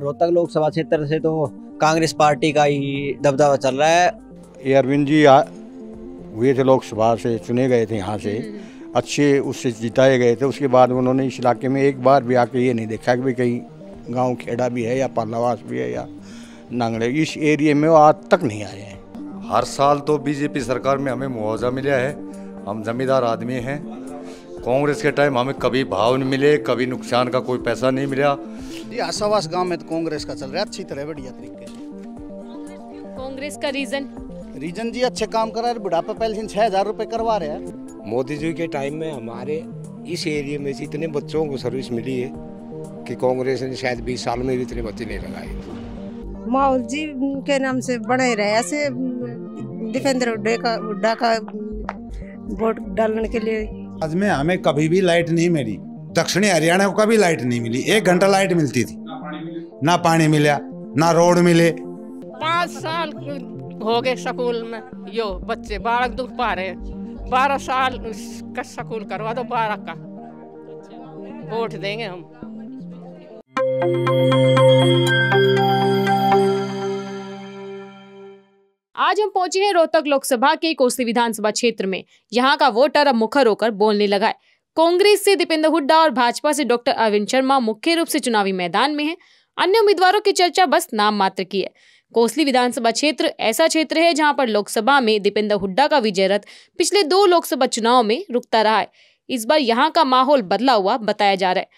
रोहतक लोकसभा क्षेत्र से तो कांग्रेस पार्टी का ही दबदबा चल रहा है ये अरविंद जी हुए थे लोकसभा से चुने गए थे यहाँ से हम्म। अच्छे उससे जिताए गए थे उसके बाद उन्होंने इस इलाके में एक बार भी आके ये नहीं देखा कि भाई कहीं गांव खेड़ा भी है या पालावास भी है या नांगड़े इस एरिए में वो आज तक नहीं आए हैं हर साल तो बीजेपी सरकार में हमें मुआवजा मिला है हम जमींदार आदमी हैं कांग्रेस के टाइम हमें कभी भाव नहीं मिले कभी नुकसान का कोई पैसा नहीं मिला ये आशावास गांव में तो कांग्रेस का चल रहा है अच्छी तरह बढ़िया तरीके से कांग्रेस का रीजन रीजन जी अच्छे काम करा रहे बुढ़ापे पेंशन छह हजार रूपए करवा रहे हैं मोदी जी के टाइम में हमारे इस एरिया में इतने बच्चों को सर्विस मिली है की कांग्रेस ने शायद बीस साल में भी इतने बच्चे नहीं लगाए माहौल जी के नाम से बने रहे ऐसे दीपेंद्र हुड्डा का हुड्डा का वोट डालने के लिए आज में हमें कभी भी लाइट नहीं मिली दक्षिणी हरियाणा को कभी लाइट नहीं मिली एक घंटा लाइट मिलती थी ना पानी मिला ना रोड मिले पाँच साल हो गए स्कूल में यो बच्चे बालक दुख पा रहे बारह साल का स्कूल करवा दो बारह का वोट देंगे हम आज हम पहुंचे हैं रोहतक लोकसभा के कोसी विधानसभा क्षेत्र में यहाँ का वोटर अब मुखर होकर बोलने लगा है कांग्रेस से दीपेंद्र हुड्डा और भाजपा से डॉक्टर अरविंद शर्मा मुख्य रूप से चुनावी मैदान में है अन्य उम्मीदवारों की चर्चा बस नाम मात्र की है कोसली विधानसभा क्षेत्र ऐसा क्षेत्र है जहां पर लोकसभा में दीपेंद्र हुड्डा का विजय रथ पिछले दो लोकसभा चुनाव में रुकता रहा है इस बार यहाँ का माहौल बदला हुआ बताया जा रहा है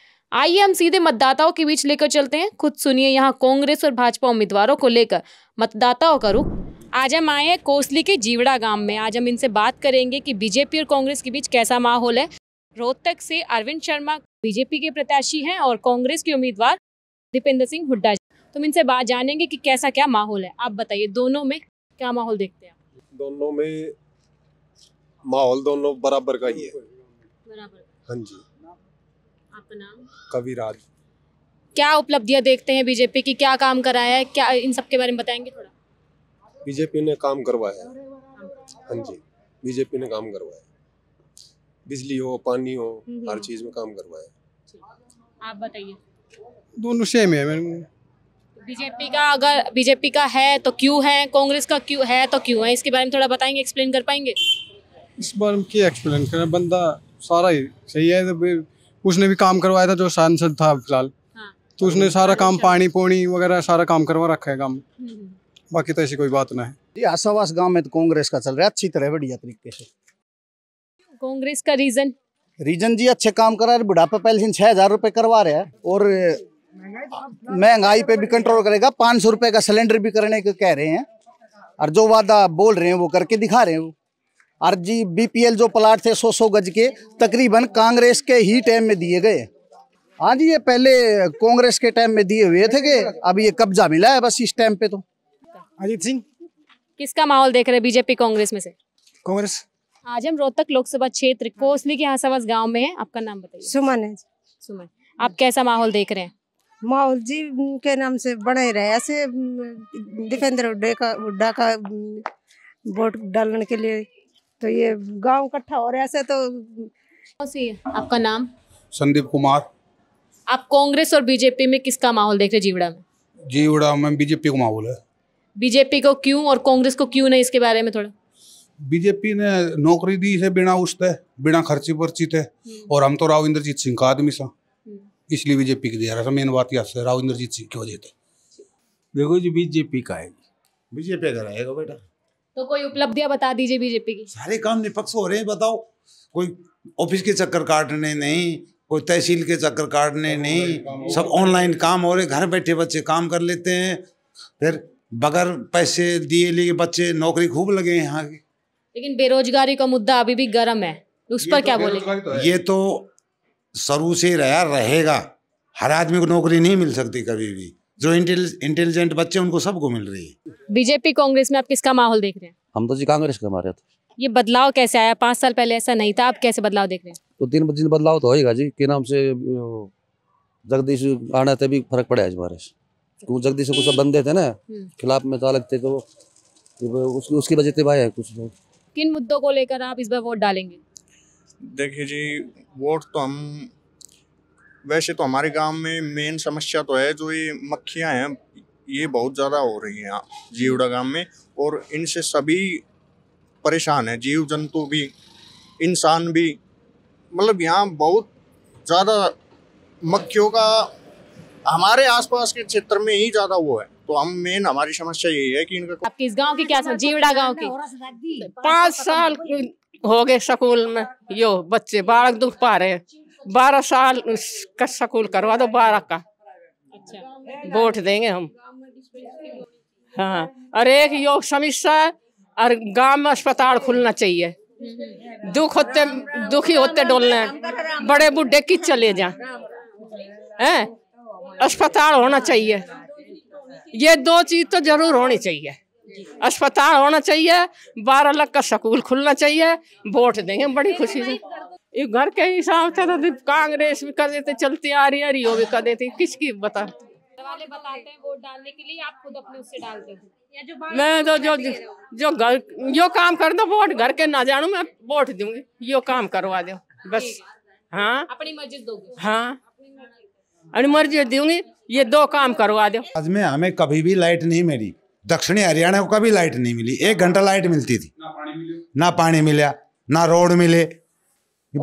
आइए हम सीधे मतदाताओं के बीच लेकर चलते हैं खुद सुनिए यहाँ कांग्रेस और भाजपा उम्मीदवारों को लेकर मतदाताओं का रुख आज हम आए हैं कोसली के जीवड़ा गांव में आज हम इनसे बात करेंगे कि बीजेपी और कांग्रेस के बीच कैसा माहौल है रोहतक से अरविंद शर्मा बीजेपी के प्रत्याशी हैं और कांग्रेस के उम्मीदवार दीपेंद्र सिंह हुड्डा तो हम इनसे बात जानेंगे कि कैसा क्या माहौल है आप बताइए दोनों में क्या माहौल देखते हैं दोनों में माहौल दोनों बराबर का ही है हाँ जी आपका नाम कविराज क्या उपलब्धियां देखते हैं बीजेपी की क्या काम कराया है क्या इन सब के बारे में बताएंगे थोड़ा बीजेपी ने काम करवाया हाँ जी बीजेपी ने काम करवाया बिजली हो पानी हो हम्म। हर चीज में काम करवाया आप बताइए दोनों सेम है बीजेपी का अगर बीजेपी का है तो क्यों है कांग्रेस का क्यों है तो क्यों है इसके बारे में थोड़ा बताएंगे एक्सप्लेन कर पाएंगे इस बारे में क्या एक्सप्लेन करें बंदा सारा ही सही है तो उसने भी काम करवाया था जो सांसद था फिलहाल हाँ। तो उसने तो सारा काम पानी पोनी वगैरह सारा काम करवा रखा है काम हम्म। बाकी तो ऐसी कोई बात ना है ये आशावास गांव में तो कांग्रेस का चल रहा है अच्छी तरह बढ़िया तरीके से कांग्रेस का रीजन रीजन जी अच्छे काम करा रहे बुढ़ापा पेंशन छह हजार रूपए करवा रहे हैं और महंगाई पे भी कंट्रोल करेगा पाँच सौ रूपये का सिलेंडर भी करने के कह रहे हैं और जो वादा बोल रहे हैं वो करके दिखा रहे हैं वो और जी बीपीएल जो प्लाट थे सौ सौ गज के तकरीबन कांग्रेस के ही टाइम में दिए गए हाँ जी ये पहले कांग्रेस के टाइम में दिए हुए थे कि अब ये कब्जा मिला है बस इस टाइम पे तो अजीत सिंह किसका माहौल देख रहे बीजेपी कांग्रेस में से कांग्रेस आज हम रोहतक लोकसभा क्षेत्र कोसली के आसावास गाँव में है आपका नाम बताइए सुमन है सुमन आप कैसा माहौल देख रहे हैं माहौल जी के नाम से बने रहे ऐसे दीपेंद्र का हुड्डा का वोट डालने के लिए तो ये गांव इकट्ठा हो रहा है ऐसे तो आपका नाम संदीप कुमार आप कांग्रेस और बीजेपी में किसका माहौल देख रहे जीवड़ा में जीवड़ा में बीजेपी का माहौल है बीजेपी को क्यों और कांग्रेस को क्यों नहीं इसके बारे में थोड़ा बीजेपी ने नौकरी दी है बिना उसते बिना खर्चे पर्ची थे हम्म। और हम तो राव इंद्रजीत सिंह का आदमी सा हम्म। इसलिए बीजेपी की दे रहा था मेन बात याद से राव इंद्रजीत सिंह की वजह थे देखो जी बीजेपी का है बीजेपी का रहेगा बेटा तो कोई उपलब्धियां बता दीजिए बीजेपी की सारे काम निपक्ष हो रहे हैं बताओ कोई ऑफिस के चक्कर काटने नहीं कोई तहसील के चक्कर काटने नहीं सब ऑनलाइन काम हो रहे घर बैठे बच्चे काम कर लेते हैं फिर बगैर पैसे दिए लिए बच्चे नौकरी खूब लगे हैं यहाँ के लेकिन बेरोजगारी का मुद्दा अभी भी गर्म है उस पर तो क्या बोले तो ये तो शुरू से रहा रहेगा हर आदमी को नौकरी नहीं मिल सकती कभी भी जो इंटेलिजेंट बच्चे उनको सबको मिल रही है बीजेपी कांग्रेस में आप किसका माहौल देख रहे हैं हम तो जी कांग्रेस का मारे थे ये बदलाव कैसे आया पाँच साल पहले ऐसा नहीं था आप कैसे बदलाव देख रहे हैं तो दिन ब दिन बदलाव तो होगा जी के नाम से जगदीश आना तभी फर्क पड़ा है से वो जगदीश कुछ बंदे थे ना हम्म। खिलाफ में चालक थे तो उसकी उसकी वजह से भाई है कुछ लोग किन मुद्दों को लेकर आप इस बार वोट डालेंगे देखिए जी वोट तो हम वैसे तो हमारे गांव में मेन समस्या तो है जो ये मक्खियां हैं ये बहुत ज़्यादा हो रही हैं जीवड़ा गांव में और इनसे सभी परेशान हैं जीव जंतु भी इंसान भी मतलब यहाँ बहुत ज़्यादा मक्खियों का हमारे आसपास के क्षेत्र में ही ज्यादा वो है तो हम मेन हमारी समस्या यही है कि इनका आपके इस गांव की क्या जीवड़ा गांव की पाँच साल हो गए स्कूल में यो बच्चे बारह दुख पा रहे हैं बारह साल का स्कूल करवा दो बारह का अच्छा। वोट देंगे हम हाँ और एक योग समस्या और गांव में अस्पताल खुलना चाहिए दुख होते दुखी होते डोलने बड़े बुढ़े की चले जा हैं अस्पताल होना चाहिए ये दो चीज़ तो ज़रूर होनी चाहिए अस्पताल होना चाहिए बारह लाख का स्कूल खुलना चाहिए वोट देंगे बड़ी खुशी से ये घर के हिसाब से तो कांग्रेस भी कर देते चलती आ रही है भी कर देती किसकी बता वाले बताते हैं वोट डालने के लिए आप खुद अपने उससे डालते मैं तो जो जो घर जो काम कर दो वोट घर के ना जानू मैं वोट दूंगी यो काम करवा दो बस हाँ अपनी मर्जी दोगे हाँ अनुमर्जी दूंगी ये दो काम करवा दो आज में हमें कभी भी लाइट नहीं मिली दक्षिणी हरियाणा को कभी लाइट नहीं मिली एक घंटा लाइट मिलती थी ना पानी मिला ना रोड मिले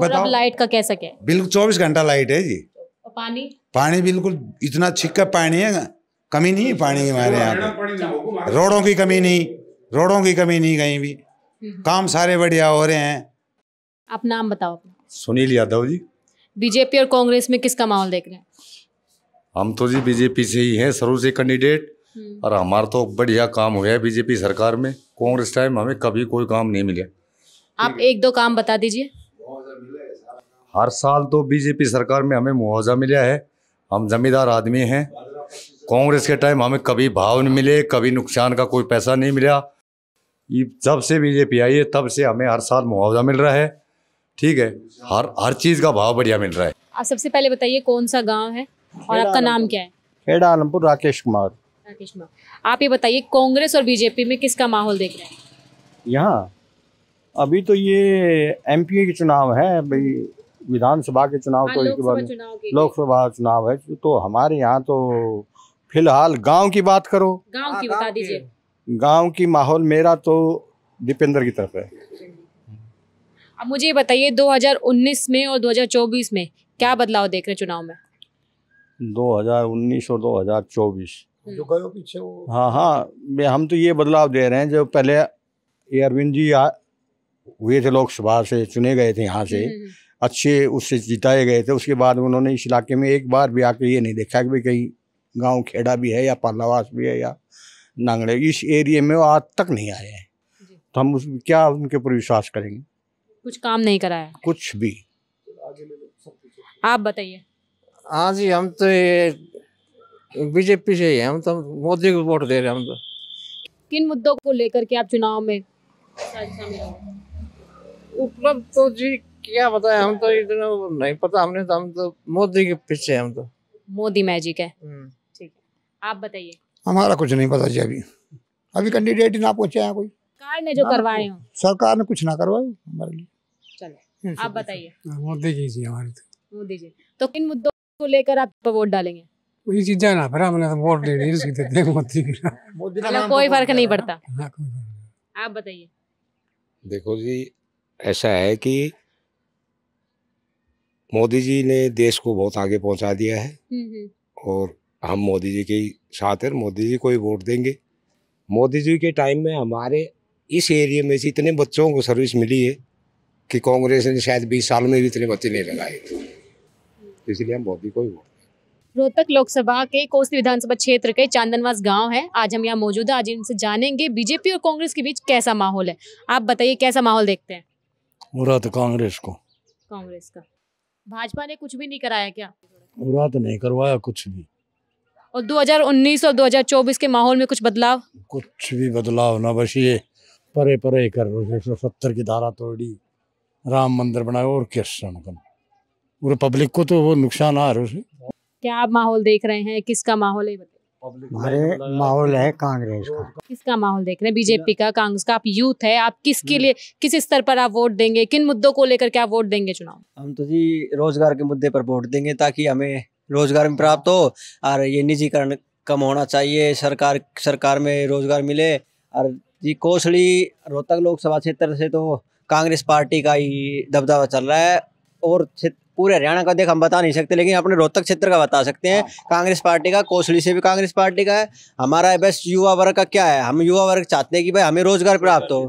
बताओ लाइट का कैसे क्या बिल्कुल चौबीस घंटा लाइट है जी पानी पानी बिल्कुल इतना छिका पानी है कमी नहीं पानी हमारे यहाँ रोडों की कमी नहीं रोडों की कमी नहीं कहीं भी हम्म। काम सारे बढ़िया हो रहे हैं आप नाम बताओ सुनील यादव जी बीजेपी और कांग्रेस में किसका माहौल देख रहे हैं हम तो जी बीजेपी से ही हैं शुरू से कैंडिडेट और हमारा तो बढ़िया काम हुआ है बीजेपी सरकार में कांग्रेस टाइम हमें कभी कोई काम नहीं मिला आप एक दो काम बता दीजिए हर साल तो बीजेपी सरकार में हमें मुआवजा मिला है हम जमींदार आदमी हैं कांग्रेस के टाइम हमें कभी भाव नहीं मिले कभी नुकसान का कोई पैसा नहीं मिला जब से बीजेपी आई है तब से हमें हर साल मुआवजा मिल रहा है ठीक है हर हर चीज़ का भाव बढ़िया मिल रहा है आप सबसे पहले बताइए कौन सा गाँव है और आपका नाम क्या है खेड़ा आलमपुर राकेश कुमार राकेश कुमार आप ये बताइए कांग्रेस और बीजेपी में किसका माहौल देख रहे हैं यहाँ अभी तो ये एम के चुनाव है भाई विधानसभा के चुनाव हाँ, तो एक बार लोकसभा चुनाव है तो हमारे यहाँ तो फिलहाल गांव की बात करो गांव की बता दीजिए गांव की माहौल मेरा तो दीपेंद्र की तरफ है अब मुझे ये बताइए 2019 में और 2024 में क्या बदलाव देख रहे चुनाव में 2019 और 2024 जो गए पीछे वो हाँ हाँ हम तो ये बदलाव दे रहे हैं जो पहले ये अरविंद जी आ, हुए थे लोकसभा से चुने गए थे यहाँ से हम्म, हम्म, हम्म। अच्छे उससे जिताए गए थे उसके बाद उन्होंने इस इलाके में एक बार भी आके ये नहीं देखा कि भाई कहीं गांव खेड़ा भी है या पालावास भी है या नांगड़े इस एरिए में वो आज तक नहीं आए हैं तो हम उस क्या उनके ऊपर विश्वास करेंगे कुछ काम नहीं कराया कुछ भी आप बताइए हाँ जी हम तो ये बीजेपी से ही हम तो मोदी को वोट दे रहे हैं हम तो किन मुद्दों को लेकर के आप चुनाव में उपलब्ध तो जी क्या बताए हम तो इतना नहीं पता हमने तो हम तो मोदी के पीछे हम तो मोदी मैजिक है हम्म। ठीक है आप बताइए हमारा कुछ नहीं पता जी अभी अभी कैंडिडेट ही ना पहुंचे हैं कोई सरकार ने जो करवाए सरकार ने कुछ ना करवाए हमारे लिए चलो हम्म, आप बताइए मोदी जी जी हमारे मोदी तो। जी तो किन मुद्दों को लेकर आप वोट डालेंगे हमने तो वोट दे दी तो देते तो मोदी हाँ, कोई फर्क नहीं पड़ता आप बताइए देखो जी ऐसा है कि मोदी जी ने देश को बहुत आगे पहुंचा दिया है हम्म, हम्म। और हम मोदी जी के साथ हैं मोदी जी को ही वोट देंगे मोदी जी के टाइम में हमारे इस एरिया में से इतने बच्चों को सर्विस मिली है कि कांग्रेस ने शायद बीस साल में भी इतने बच्चे नहीं लगाए इसलिए हम मोदी को ही वोट रोहतक लोकसभा के कोसली विधानसभा क्षेत्र के चांदनवास गांव है आज हम यहाँ मौजूद है आज इनसे जानेंगे बीजेपी और कांग्रेस के बीच कैसा माहौल है आप बताइए कैसा माहौल देखते हैं बुरा तो कांग्रेस को कांग्रेस का भाजपा ने कुछ भी नहीं कराया क्या बुरा तो नहीं करवाया कुछ भी और 2019 और 2024 के माहौल में कुछ बदलाव कुछ भी बदलाव ना बस ये परे परे कर सत्तर की धारा तोड़ी राम मंदिर बनाया और कृष्ण का पूरे पब्लिक को तो वो नुकसान आ रहा है क्या आप माहौल देख रहे हैं किसका माहौल है हमारे माहौल है कांग्रेस का किसका माहौल देख रहे हैं बीजेपी का कांग्रेस का आप यूथ है आप किसके लिए हम्म। किस स्तर पर आप वोट देंगे किन मुद्दों को लेकर क्या वोट देंगे चुनाव हम तो जी रोजगार के मुद्दे पर वोट देंगे ताकि हमें रोजगार में प्राप्त हो और ये निजीकरण कम होना चाहिए सरकार सरकार में रोजगार मिले और जी कोसड़ी रोहतक लोकसभा क्षेत्र से तो कांग्रेस पार्टी का ही दबदबा चल रहा है और पूरे हरियाणा का देख हम बता नहीं सकते लेकिन अपने रोहतक क्षेत्र का बता सकते हैं हाँ, हाँ। कांग्रेस पार्टी का कोसली से भी कांग्रेस पार्टी का है हमारा बेस्ट युवा वर्ग का क्या है हम युवा वर्ग चाहते हैं कि भाई हमें रोजगार प्राप्त हो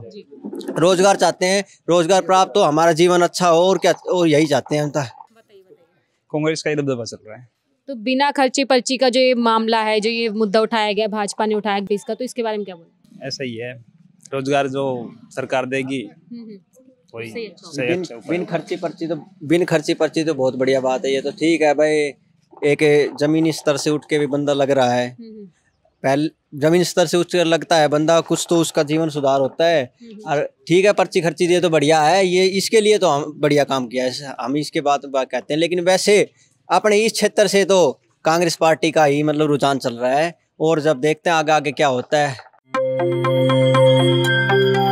रोजगार चाहते हैं रोजगार प्राप्त हो हमारा जीवन अच्छा हो और क्या और यही चाहते हैं हम तो। कांग्रेस का ही दबदबा चल रहा है तो बिना खर्चे पर्ची का जो ये मामला है जो ये मुद्दा उठाया गया भाजपा ने उठाया इसका तो इसके बारे में क्या बोला ऐसा ही है रोजगार जो सरकार देगी वही बिन, अच्छा बिन खर्ची पर्ची तो बिन खर्ची पर्ची तो बहुत बढ़िया बात है ये तो ठीक है भाई एक जमीनी स्तर से उठ के भी बंदा लग रहा है हम्म, हम्म। पहले जमीन स्तर से उठ लगता है बंदा कुछ तो उसका जीवन सुधार होता है हम्म, और ठीक है पर्ची खर्ची दिए तो बढ़िया है ये इसके लिए तो हम बढ़िया काम किया है हम इसके बाद कहते हैं लेकिन वैसे अपने इस क्षेत्र से तो कांग्रेस पार्टी का ही मतलब रुझान चल रहा है और जब देखते हैं आगे आगे क्या होता है Thank you.